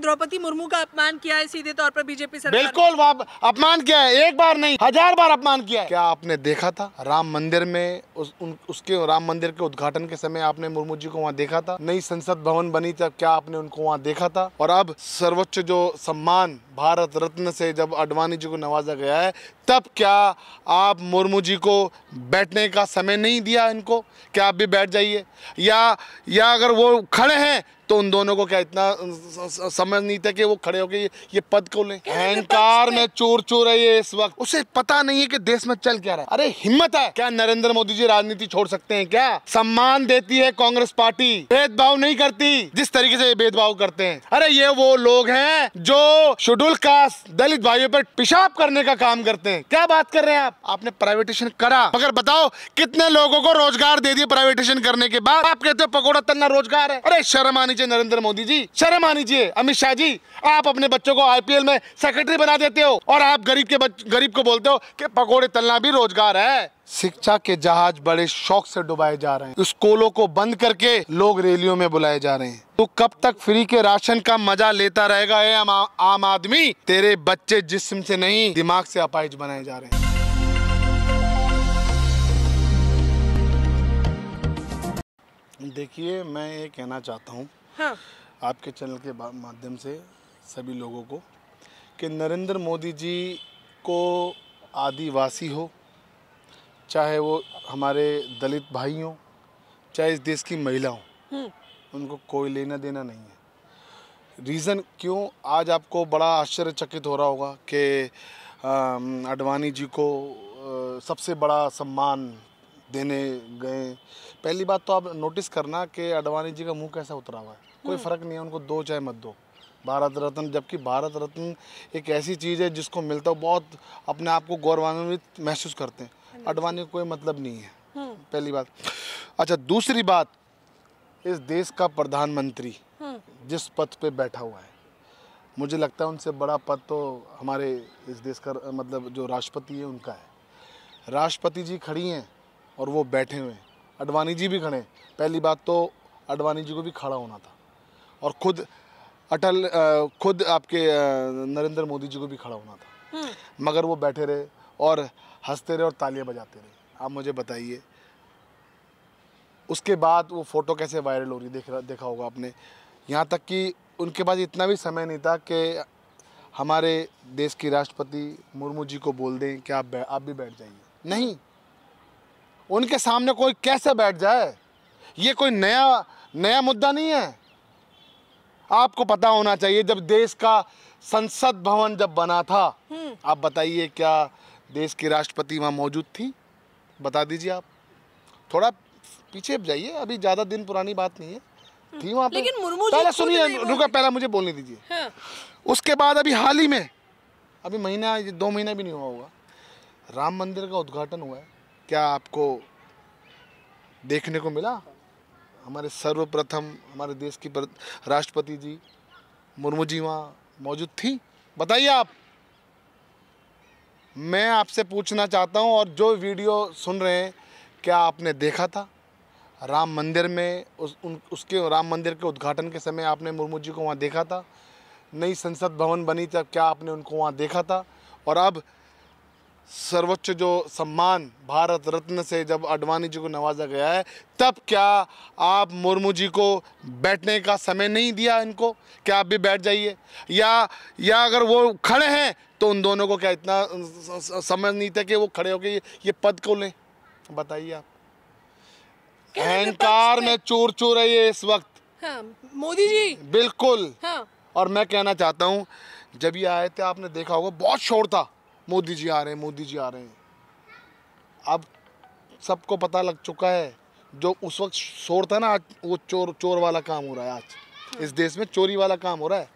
द्रौपदी मुर्मू का अपमान किया है सीधे तौर पर बीजेपी सरकार बिल्कुल अपमान किया है एक बार नहीं हजार बार अपमान किया है क्या आपने देखा था राम मंदिर में उस उन, उसके राम मंदिर के उद्घाटन के समय आपने मुर्मू जी को वहाँ देखा था नई संसद भवन बनी तब क्या आपने उनको वहाँ देखा था और अब सर्वोच्च जो सम्मान भारत रत्न से जब अडवाणी जी को नवाजा गया है तब क्या आप मुर्मू जी को बैठने का समय नहीं दिया इनको क्या आप भी बैठ जाइए या या अगर वो खड़े हैं तो उन दोनों को क्या इतना समझ नहीं था कि वो खड़े होके ये, ये पद को ले अहंकार में चोर चोर है ये इस वक्त उसे पता नहीं है कि देश में चल क्या रहा है अरे हिम्मत है क्या नरेंद्र मोदी जी राजनीति छोड़ सकते हैं क्या सम्मान देती है कांग्रेस पार्टी भेदभाव नहीं करती जिस तरीके से ये भेदभाव करते हैं अरे ये वो लोग हैं जो शेड्यूल कास्ट दलित भाइयों पर पेशाब करने का काम करते हैं क्या बात कर रहे हैं आप आपने प्राइवेटेशन करा मगर बताओ कितने लोगों को रोजगार दे दिए प्राइवेटेशन करने के बाद आप कहते हो पकौड़ा तलना रोजगार है अरे शर्म आने लीजिए नरेंद्र मोदी जी शर्म आनी चाहिए अमित शाह जी आप अपने बच्चों को आईपीएल में सेक्रेटरी बना देते हो और आप गरीब के गरीब को बोलते हो कि पकोड़े तलना भी रोजगार है शिक्षा के जहाज बड़े शौक से डुबाए जा रहे हैं स्कूलों को बंद करके लोग रैलियों में बुलाए जा रहे हैं तो कब तक फ्री के राशन का मजा लेता रहेगा ये आम आदमी तेरे बच्चे जिस्म से नहीं दिमाग से अपाइज बनाए जा रहे हैं देखिए मैं ये कहना चाहता हूँ हाँ। आपके चैनल के माध्यम से सभी लोगों को कि नरेंद्र मोदी जी को आदिवासी हो चाहे वो हमारे दलित भाई हों चाहे इस देश की महिला हो हम्म। उनको कोई लेना देना नहीं है रीज़न क्यों आज आपको बड़ा आश्चर्यचकित हो रहा होगा कि अडवाणी जी को सबसे बड़ा सम्मान देने गए पहली बात तो आप नोटिस करना कि अडवाणी जी का मुंह कैसा उतरा हुआ है कोई हम्म। फ़र्क नहीं है उनको दो चाहे मत दो भारत रत्न जबकि भारत रत्न एक ऐसी चीज़ है जिसको मिलता हो बहुत अपने आप को गौरवान्वित महसूस करते हैं हाँ अडवाणी कोई मतलब नहीं है हम्म। पहली बात अच्छा दूसरी बात इस देश का प्रधानमंत्री हम्म। जिस पद पे बैठा हुआ है मुझे लगता है उनसे बड़ा पद तो हमारे इस देश का मतलब जो राष्ट्रपति है उनका है राष्ट्रपति जी खड़ी हैं और वो बैठे हुए हैं अडवाणी जी भी खड़े हैं पहली बात तो अडवाणी जी को भी खड़ा होना था और खुद अटल खुद आपके नरेंद्र मोदी जी को भी खड़ा होना था हम्म। मगर वो बैठे रहे और हंसते रहे और तालियां बजाते रहे आप मुझे बताइए उसके बाद वो फ़ोटो कैसे वायरल हो रही देख देखा होगा आपने यहाँ तक कि उनके पास इतना भी समय नहीं था कि हमारे देश की राष्ट्रपति मुर्मू जी को बोल दें कि आप आप भी बैठ जाइए नहीं उनके सामने कोई कैसे बैठ जाए ये कोई नया नया मुद्दा नहीं है आपको पता होना चाहिए जब देश का संसद भवन जब बना था हम्म। आप बताइए क्या देश की राष्ट्रपति वहाँ मौजूद थी बता दीजिए आप थोड़ा पीछे जाइए अभी ज़्यादा दिन पुरानी बात नहीं है हम्म। थी वहाँ लेकिन पहले सुनिए रुका पहला मुझे बोलने दीजिए हाँ। उसके बाद अभी हाल ही में अभी महीना दो महीना भी नहीं हुआ होगा राम मंदिर का उद्घाटन हुआ है क्या आपको देखने को मिला हमारे सर्वप्रथम हमारे देश की राष्ट्रपति जी मुर्मू जी वहाँ मौजूद थी बताइए आप मैं आपसे पूछना चाहता हूँ और जो वीडियो सुन रहे हैं क्या आपने देखा था राम मंदिर में उस उन उसके राम मंदिर के उद्घाटन के समय आपने मुर्मू जी को वहाँ देखा था नई संसद भवन बनी तब क्या आपने उनको वहाँ देखा था और अब सर्वोच्च जो सम्मान भारत रत्न से जब अडवाणी जी को नवाजा गया है तब क्या आप मुर्मू जी को बैठने का समय नहीं दिया इनको क्या आप भी बैठ जाइए या या अगर वो खड़े हैं तो उन दोनों को क्या इतना समझ नहीं था कि वो खड़े गए ये पद को लें बताइए आप अहंकार में चूर चूर है ये इस वक्त हाँ, मोदी जी बिल्कुल हाँ। और मैं कहना चाहता हूँ जब ये आए थे आपने देखा होगा बहुत शोर था मोदी जी आ रहे हैं मोदी जी आ रहे हैं अब सबको पता लग चुका है जो उस वक्त शोर था ना आज वो चोर चोर वाला काम हो रहा है आज इस हाँ। देश में चोरी वाला काम हो रहा है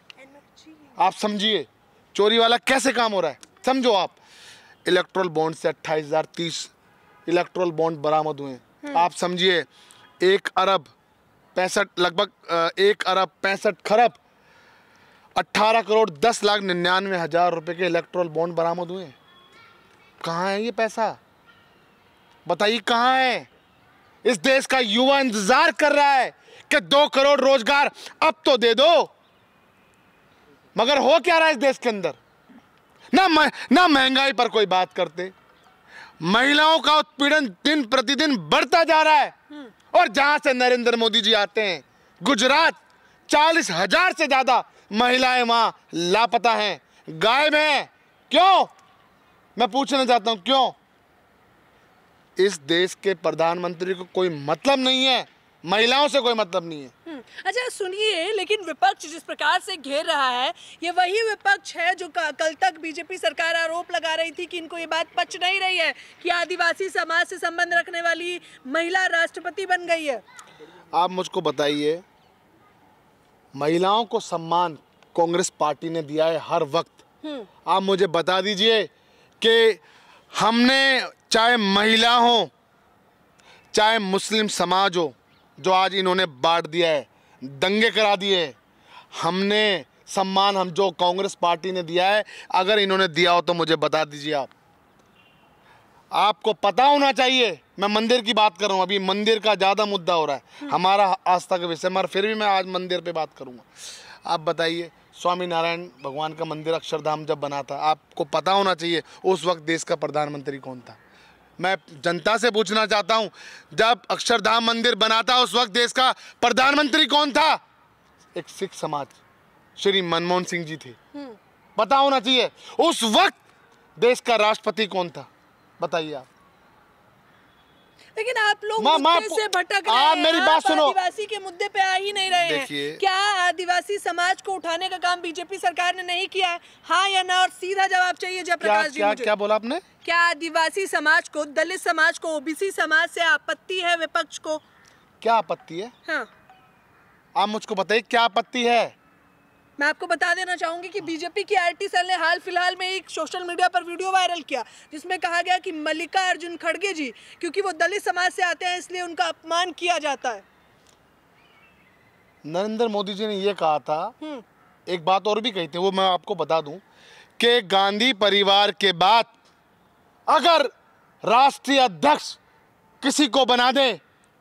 आप समझिए चोरी वाला कैसे काम हो रहा है समझो आप इलेक्ट्रोल बॉन्ड से अट्ठाईस हजार तीस बॉन्ड बरामद हुए हाँ। आप समझिए एक अरब पैंसठ लगभग एक अरब पैंसठ खरब अट्ठारह करोड़ दस लाख निन्यानवे हज़ार रुपए के इलेक्ट्रोल बॉन्ड बरामद हुए कहाँ है ये पैसा बताइए कहाँ है इस देश का युवा इंतजार कर रहा है कि दो करोड़ रोजगार अब तो दे दो मगर हो क्या रहा है इस देश के अंदर ना मह, ना महंगाई पर कोई बात करते महिलाओं का उत्पीड़न दिन प्रतिदिन बढ़ता जा रहा है और जहां से नरेंद्र मोदी जी आते हैं गुजरात चालीस हजार से ज्यादा महिलाएं वहां लापता हैं गायब हैं क्यों मैं पूछना चाहता हूँ क्यों इस देश के प्रधानमंत्री को कोई मतलब नहीं है महिलाओं से कोई मतलब नहीं है हम्म, अच्छा सुनिए लेकिन विपक्ष जिस प्रकार से घेर रहा है ये वही विपक्ष है जो कल तक बीजेपी सरकार आरोप लगा रही थी कि इनको ये बात पच नहीं रही है कि आदिवासी समाज से संबंध रखने वाली महिला राष्ट्रपति बन गई है आप मुझको बताइए महिलाओं को सम्मान कांग्रेस पार्टी ने दिया है हर वक्त हम्म। आप मुझे बता दीजिए कि हमने चाहे महिला हो चाहे मुस्लिम समाज हो जो आज इन्होंने बांट दिया है दंगे करा दिए हमने सम्मान हम जो कांग्रेस पार्टी ने दिया है अगर इन्होंने दिया हो तो मुझे बता दीजिए आप आपको पता होना चाहिए मैं मंदिर की बात कर रहा हूँ अभी मंदिर का ज़्यादा मुद्दा हो रहा है हम्म। हमारा आस्था का विषय मगर फिर भी मैं आज मंदिर पर बात करूँगा आप बताइए स्वामी नारायण भगवान का मंदिर अक्षरधाम जब बना था आपको पता होना चाहिए उस वक्त देश का प्रधानमंत्री कौन था मैं जनता से पूछना चाहता हूँ जब अक्षरधाम मंदिर बना था उस वक्त देश का प्रधानमंत्री कौन था एक सिख समाज श्री मनमोहन सिंह जी थे हम्म। पता होना चाहिए उस वक्त देश का राष्ट्रपति कौन था बताइए आप लेकिन आप लोग मुद्दे से भटक रहे हैं मेरी बात सुनो आदिवासी के मुद्दे पे आ ही नहीं रहे हैं क्या आदिवासी समाज को उठाने का काम बीजेपी सरकार ने नहीं किया है हाँ या ना और सीधा जवाब चाहिए जयप्रकाश जी क्या बोला आपने क्या आदिवासी समाज को दलित समाज को ओबीसी समाज से आपत्ति है विपक्ष को क्या आपत्ति है हाँ। आप मुझको बताइए क्या आपत्ति है मैं आपको बता देना चाहूंगी कि बीजेपी की आरटी सेल ने हाल फिलहाल में एक सोशल मीडिया पर वीडियो वायरल किया जिसमें कहा गया कि मल्लिका अर्जुन खड़गे जी क्योंकि वो दलित समाज से आते हैं इसलिए उनका अपमान किया जाता है नरेंद्र मोदी जी ने ये कहा था हम्म। एक बात और भी कही थी वो मैं आपको बता दू के गांधी परिवार के बाद अगर राष्ट्रीय अध्यक्ष किसी को बना दे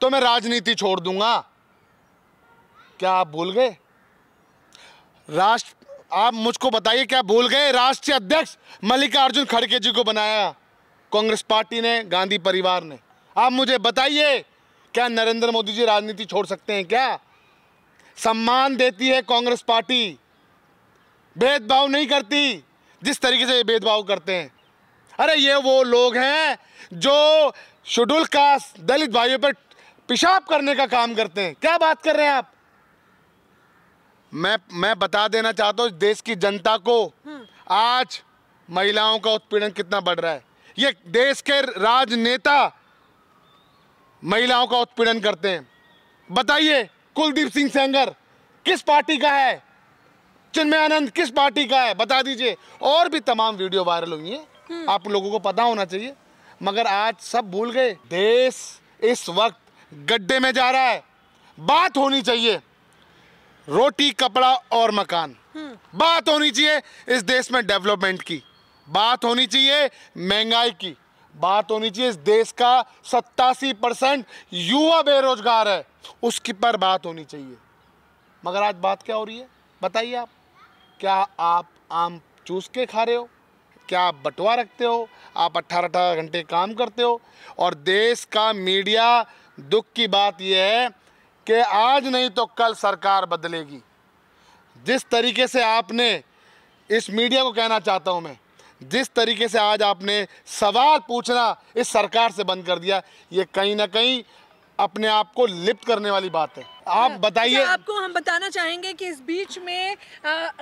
तो मैं राजनीति छोड़ दूंगा क्या आप भूल गए राष्ट्र आप मुझको बताइए क्या भूल गए राष्ट्रीय अध्यक्ष मल्लिकार्जुन खड़गे जी को बनाया कांग्रेस पार्टी ने गांधी परिवार ने आप मुझे बताइए क्या नरेंद्र मोदी जी राजनीति छोड़ सकते हैं क्या सम्मान देती है कांग्रेस पार्टी भेदभाव नहीं करती जिस तरीके से ये भेदभाव करते हैं अरे ये वो लोग हैं जो शेड्यूल कास्ट दलित भाइयों पर पेशाब करने का काम करते हैं क्या बात कर रहे हैं आप मैं मैं बता देना चाहता हूँ देश की जनता को हम्म। आज महिलाओं का उत्पीड़न कितना बढ़ रहा है ये देश के राजनेता महिलाओं का उत्पीड़न करते हैं बताइए कुलदीप सिंह सेंगर किस पार्टी का है चिन्मय आनंद किस पार्टी का है बता दीजिए और भी तमाम वीडियो वायरल हुई है हम्म। आप लोगों को पता होना चाहिए मगर आज सब भूल गए देश इस वक्त गड्ढे में जा रहा है बात होनी चाहिए रोटी कपड़ा और मकान हम्म। बात होनी चाहिए इस देश में डेवलपमेंट की बात होनी चाहिए महंगाई की बात होनी चाहिए इस देश का सत्तासी परसेंट युवा बेरोजगार है उसकी पर बात होनी चाहिए मगर आज बात क्या हो रही है बताइए आप क्या आप आम चूस के खा रहे हो क्या आप बटवा रखते हो आप अट्ठारह अट्ठारह घंटे काम करते हो और देश का मीडिया दुख की बात यह है कि आज नहीं तो कल सरकार बदलेगी जिस तरीके से आपने इस मीडिया को कहना चाहता हूं मैं जिस तरीके से आज आपने सवाल पूछना इस सरकार से बंद कर दिया ये कहीं ना कहीं अपने आप को लिप्त करने वाली बात है आप अच्छा, बताइए अच्छा, आपको हम बताना चाहेंगे कि इस बीच में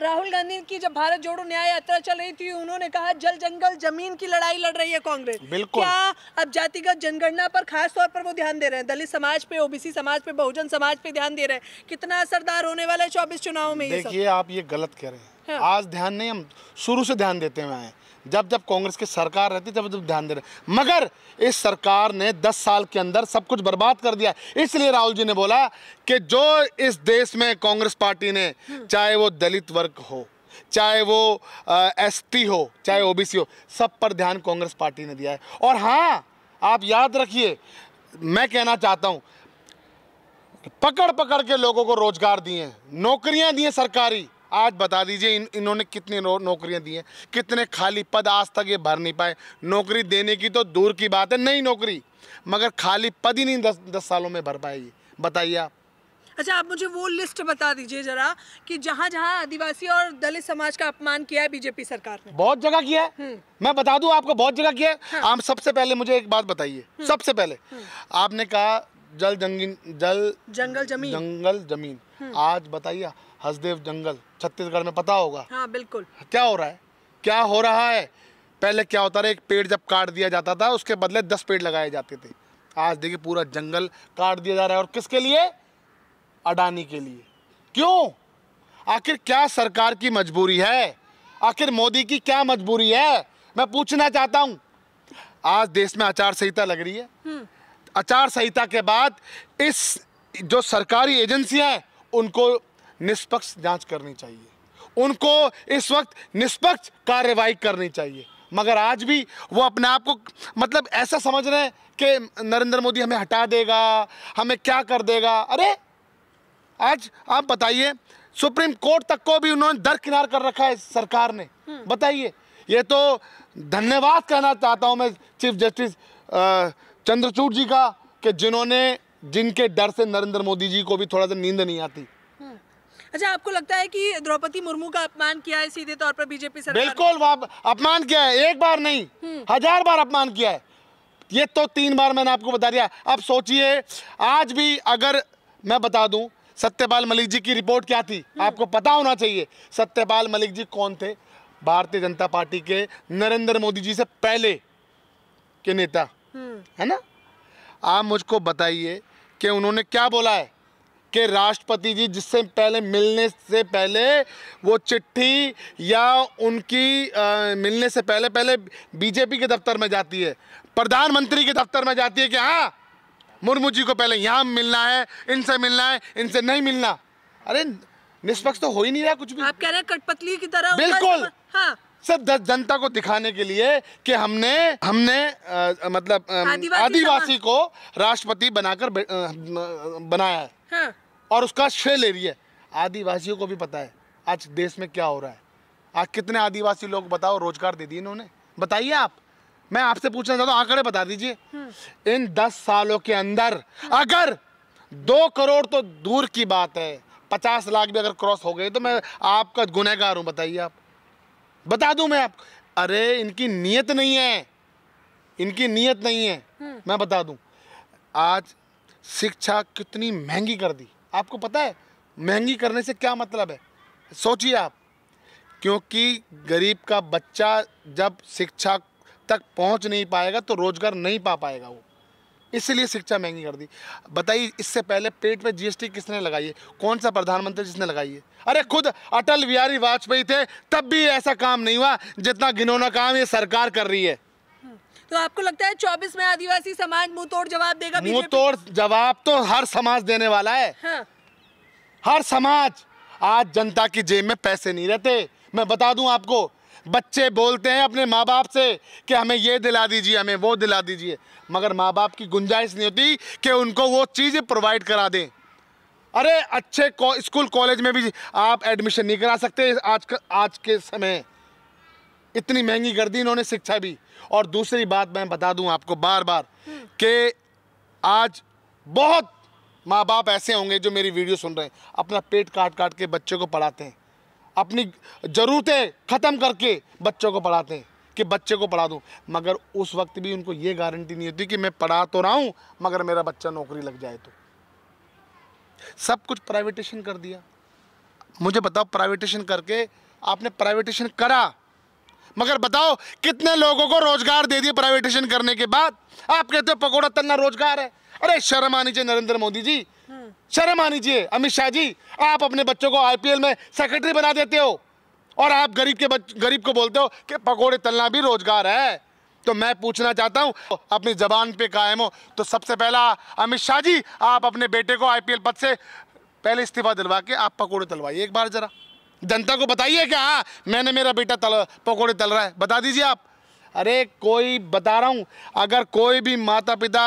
राहुल गांधी की जब भारत जोड़ो न्याय यात्रा चल रही थी उन्होंने कहा जल जंगल जमीन की लड़ाई लड़ रही है कांग्रेस बिल्कुल क्या अब जातिगत जनगणना पर खास तौर पर वो ध्यान दे रहे हैं दलित समाज पे ओबीसी समाज पे बहुजन समाज पे ध्यान दे रहे हैं कितना असरदार होने वाला है चौबीस चुनाव में देखिए आप ये गलत कह रहे हैं हाँ। आज ध्यान नहीं हम शुरू से ध्यान देते हुए आए जब जब कांग्रेस की सरकार रहती तब जब ध्यान दे रहे मगर इस सरकार ने 10 साल के अंदर सब कुछ बर्बाद कर दिया इसलिए राहुल जी ने बोला कि जो इस देश में कांग्रेस पार्टी ने चाहे वो दलित वर्ग हो चाहे वो एस हो चाहे ओबीसी हो सब पर ध्यान कांग्रेस पार्टी ने दिया है और हाँ आप याद रखिए मैं कहना चाहता हूँ पकड़ पकड़ के लोगों को रोजगार दिए नौकरियां दी सरकारी आज बता दीजिए इन इन्होंने कितनी नौकरियां दी हैं कितने खाली पद आज तक ये भर नहीं पाए नौकरी देने की तो दूर की बात है नई नौकरी मगर खाली पद ही नहीं दस दस सालों में भर पाए बताइए आप अच्छा आप मुझे वो लिस्ट बता दीजिए जरा कि जहाँ जहाँ आदिवासी और दलित समाज का अपमान किया है बीजेपी सरकार ने बहुत जगह किया है हम्म। मैं बता दूं आपको बहुत जगह किया है हाँ। आप सबसे पहले मुझे एक बात बताइए हम्म। सबसे पहले हम्म। आपने कहा जल जंगी जल जंगल जमीन जंगल जमीन आज बताइए हसदेव जंगल छत्तीसगढ़ में पता होगा हाँ बिल्कुल क्या हो रहा है क्या हो रहा है पहले क्या होता था एक पेड़ जब काट दिया जाता था उसके बदले दस पेड़ लगाए जाते थे आज देखिए पूरा जंगल काट दिया जा रहा है और किसके लिए अडानी के लिए क्यों आखिर क्या सरकार की मजबूरी है आखिर मोदी की क्या मजबूरी है मैं पूछना चाहता हूँ आज देश में आचार संहिता लग रही है हम्म। आचार संहिता के बाद इस जो सरकारी एजेंसियां हैं उनको निष्पक्ष जांच करनी चाहिए उनको इस वक्त निष्पक्ष कार्रवाई करनी चाहिए मगर आज भी वो अपने आप को मतलब ऐसा समझ रहे हैं कि नरेंद्र मोदी हमें हटा देगा हमें क्या कर देगा अरे आज आप बताइए सुप्रीम कोर्ट तक को भी उन्होंने दरकिनार कर रखा है सरकार ने हम्म। बताइए ये तो धन्यवाद कहना चाहता हूँ मैं चीफ जस्टिस चंद्रचूड़ जी का कि जिन्होंने जिनके डर से नरेंद्र मोदी जी को भी थोड़ा सा नींद नहीं आती अच्छा आपको लगता है कि द्रौपदी मुर्मू का अपमान किया है सीधे तौर पर बीजेपी सरकार बिल्कुल अपमान किया है एक बार नहीं हम्म। हजार बार अपमान किया है ये तो तीन बार मैंने आपको बता दिया अब सोचिए आज भी अगर मैं बता दूं सत्यपाल मलिक जी की रिपोर्ट क्या थी हम्म। आपको पता होना चाहिए सत्यपाल मलिक जी कौन थे भारतीय जनता पार्टी के नरेंद्र मोदी जी से पहले के नेता हम्म। है ना आप मुझको बताइए कि उन्होंने क्या बोला है कि राष्ट्रपति जी जिससे पहले मिलने से पहले वो चिट्ठी या उनकी आ, मिलने से पहले पहले बीजेपी के दफ्तर में जाती है प्रधानमंत्री के दफ्तर में जाती है कि हाँ मुर्मू जी को पहले यहाँ मिलना है इनसे मिलना है इनसे नहीं मिलना अरे निष्पक्ष तो हो ही नहीं रहा कुछ भी आप कह रहे हैं कटपतली की तरह बिल्कुल हाँ। सब जनता को दिखाने के लिए कि हमने हमने आ, मतलब आदिवासी, आदिवासी को राष्ट्रपति बनाकर बनाया है हाँ। और उसका श्रेय ले रही है आदिवासियों को भी पता है आज देश में क्या हो रहा है आज कितने आदिवासी लोग बताओ रोजगार दे दिए इन्होंने बताइए आप मैं आपसे पूछना चाहता हूँ आंकड़े बता दीजिए हम्म। इन दस सालों के अंदर अगर दो करोड़ तो दूर की बात है पचास लाख भी अगर क्रॉस हो गए तो मैं आपका गुनहगार हूँ बताइए आप बता दूँ मैं आप अरे इनकी नीयत नहीं है इनकी नीयत नहीं है हम्म। मैं बता दूँ आज शिक्षा कितनी महंगी कर दी आपको पता है महंगी करने से क्या मतलब है सोचिए आप क्योंकि गरीब का बच्चा जब शिक्षा तक पहुंच नहीं पाएगा तो रोज़गार नहीं पा पाएगा वो इसलिए शिक्षा महंगी कर दी बताइए इससे पहले पेट पे जीएसटी किसने लगाई है कौन सा प्रधानमंत्री जिसने लगाई है अरे खुद अटल बिहारी वाजपेयी थे तब भी ऐसा काम नहीं हुआ जितना घिनौना काम ये सरकार कर रही है तो आपको लगता है चौबीस में आदिवासी समाज मुंह तोड़ जवाब देगा मुंह तोड़ जवाब तो हर समाज देने वाला है हाँ। हर समाज आज जनता की जेब में पैसे नहीं रहते मैं बता दूं आपको बच्चे बोलते हैं अपने माँ बाप से कि हमें ये दिला दीजिए हमें वो दिला दीजिए मगर माँ बाप की गुंजाइश नहीं होती कि उनको वो चीज़ें प्रोवाइड करा दें अरे अच्छे स्कूल कॉलेज में भी आप एडमिशन नहीं करा सकते आज आज के समय इतनी महंगी कर दी इन्होंने शिक्षा भी और दूसरी बात मैं बता दूं आपको बार बार कि आज बहुत माँ बाप ऐसे होंगे जो मेरी वीडियो सुन रहे हैं अपना पेट काट काट के बच्चों को पढ़ाते हैं अपनी ज़रूरतें ख़त्म करके बच्चों को पढ़ाते हैं कि बच्चे को पढ़ा दूँ मगर उस वक्त भी उनको ये गारंटी नहीं होती कि मैं पढ़ा तो रहा हूँ मगर मेरा बच्चा नौकरी लग जाए तो सब कुछ प्राइवेटेशन कर दिया मुझे बताओ प्राइवेटेशन करके आपने प्राइवेटेशन करा मगर बताओ कितने लोगों को रोजगार दे दिए प्राइवेटाइजेशन करने के बाद आप कहते हो पकौड़ा तलना रोजगार है अरे शर्म आनी चाहिए नरेंद्र मोदी जी शर्म आनी चाहिए अमित शाह जी आप अपने बच्चों को आईपीएल में सेक्रेटरी बना देते हो और आप गरीब के गरीब को बोलते हो कि पकौड़े तलना भी रोजगार है तो मैं पूछना चाहता हूं अपनी जबान पे कायम हो तो सबसे पहला अमित शाह जी आप अपने बेटे को आईपीएल पद से पहले इस्तीफा दिलवा के आप पकौड़े तलवाइए एक बार जरा जनता को बताइए क्या मैंने मेरा बेटा तल पकौड़े तल रहा है बता दीजिए आप अरे कोई बता रहा हूँ अगर कोई भी माता पिता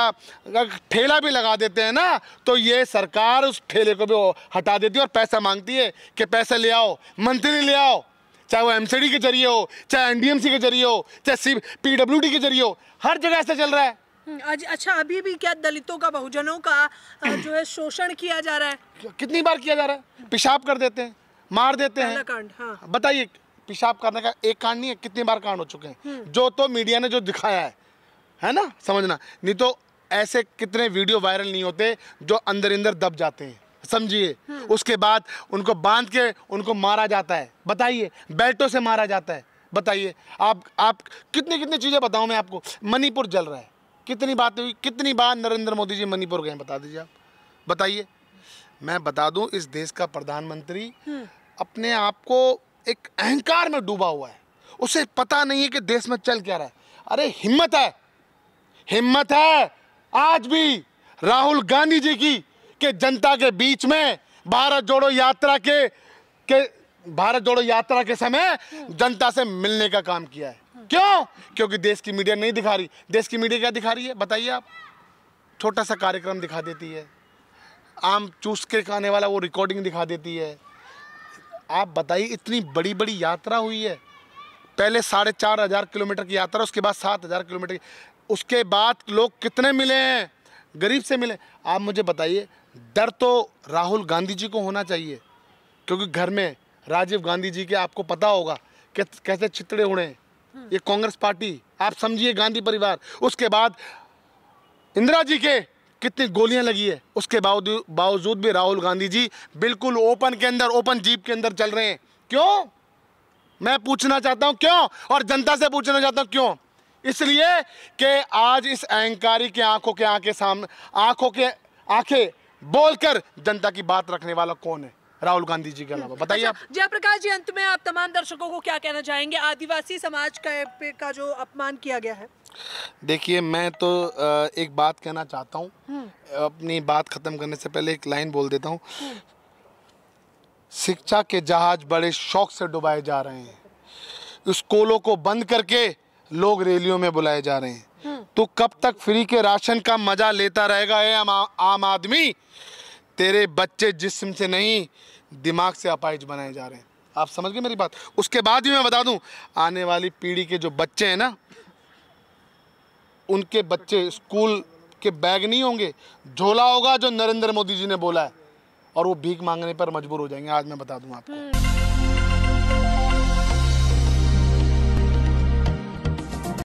ठेला भी लगा देते हैं ना तो ये सरकार उस ठेले को भी हटा देती है और पैसा मांगती है कि पैसे ले आओ मंत्री ले आओ चाहे वो एमसीडी के जरिए हो चाहे एनडीएमसी के जरिए हो चाहे सी डी के जरिए हो हर जगह ऐसा चल रहा है हम्म, अच्छा अभी भी क्या दलितों का बहुजनों का जो है शोषण किया जा रहा है कितनी बार किया जा रहा है पेशाब कर देते हैं मार देते हैं हाँ। बताइए पेशाब करने का एक कांड नहीं है कितनी बार कांड हो चुके हैं हम्म। जो तो मीडिया ने जो दिखाया है है ना समझना नहीं तो ऐसे कितने वीडियो वायरल नहीं होते जो अंदर अंदर दब जाते हैं समझिए हम्म। उसके बाद उनको बांध के उनको मारा जाता है बताइए बेल्टों से मारा जाता है बताइए आप आप कितनी कितनी चीज़ें बताऊं मैं आपको मणिपुर जल रहा है कितनी बात हुई कितनी बार नरेंद्र मोदी जी मणिपुर गए बता दीजिए आप बताइए मैं बता दूं इस देश का प्रधानमंत्री हम्म। अपने आप को एक अहंकार में डूबा हुआ है उसे पता नहीं है कि देश में चल क्या रहा है अरे हिम्मत है हिम्मत है आज भी राहुल गांधी जी की के जनता के बीच में भारत जोड़ो यात्रा के के भारत जोड़ो यात्रा के समय जनता से मिलने का काम किया है क्यों क्योंकि देश की मीडिया नहीं दिखा रही देश की मीडिया क्या दिखा रही है बताइए आप छोटा सा कार्यक्रम दिखा देती है आम चूस के खाने वाला वो रिकॉर्डिंग दिखा देती है आप बताइए इतनी बड़ी बड़ी यात्रा हुई है पहले साढ़े चार हज़ार किलोमीटर की यात्रा उसके बाद सात हज़ार किलोमीटर की उसके बाद लोग कितने मिले हैं गरीब से मिले आप मुझे बताइए डर तो राहुल गांधी जी को होना चाहिए क्योंकि घर में राजीव गांधी जी के आपको पता होगा कैसे चितड़े उड़े ये कांग्रेस पार्टी आप समझिए गांधी परिवार उसके बाद इंदिरा जी के कितनी गोलियां लगी है उसके बावजूद बावजूद भी राहुल गांधी जी बिल्कुल ओपन के अंदर ओपन जीप के अंदर चल रहे हैं क्यों मैं पूछना चाहता हूं क्यों और जनता से पूछना चाहता हूं क्यों इसलिए कि आज इस अहंकारी के आंखों के आंखें सामने आंखों के आंखें बोलकर जनता की बात रखने वाला कौन है राहुल गांधी जी के अलावा हम्म। बताइए अच्छा, आप जयप्रकाश जी अंत में आप तमाम दर्शकों को क्या कहना चाहेंगे आदिवासी समाज का का जो अपमान किया गया है देखिए मैं तो एक बात कहना चाहता हूँ हम्म। अपनी बात खत्म करने से पहले एक लाइन बोल देता हूँ हम्म। शिक्षा के जहाज बड़े शौक से डुबाए जा रहे हैं स्कूलों को बंद करके लोग रैलियों में बुलाए जा रहे हैं तो कब तक फ्री के राशन का मजा लेता रहेगा ये आम आदमी तेरे बच्चे जिस्म से नहीं दिमाग से अपाहिज बनाए जा रहे हैं आप समझ गए मेरी बात उसके बाद भी मैं बता दूं आने वाली पीढ़ी के जो बच्चे हैं ना उनके बच्चे स्कूल के बैग नहीं होंगे झोला होगा जो नरेंद्र मोदी जी ने बोला है और वो भीख मांगने पर मजबूर हो जाएंगे आज मैं बता दूँ आपको हम्म।